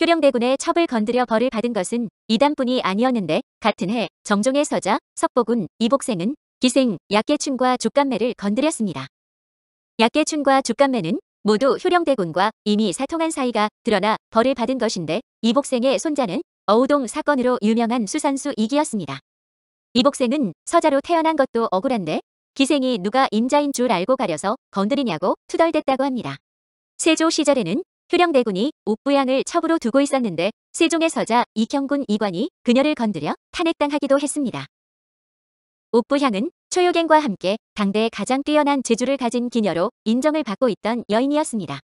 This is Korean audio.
효령대군의 첩을 건드려 벌을 받은 것은 이단뿐이 아니었는데 같은 해 정종의 서자 석보군 이복생은 기생 약계춘과 죽감매를 건드렸습니다. 약계춘과 죽감매는 모두 효령대군과 이미 사통한 사이가 드러나 벌을 받은 것인데 이복생의 손자는 어우동 사건으로 유명한 수산수 이기였습니다. 이복생은 서자로 태어난 것도 억울한데 기생이 누가 인자인줄 알고 가려서 건드리냐고 투덜댔다고 합니다. 세조 시절에는 효령대군이 옥부양을 첩으로 두고 있었는데 세종의 서자 이경군 이관이 그녀를 건드려 탄핵당하기도 했습니다. 옥부향은 초요갱과 함께 당대의 가장 뛰어난 재주를 가진 기녀로 인정을 받고 있던 여인이었습니다.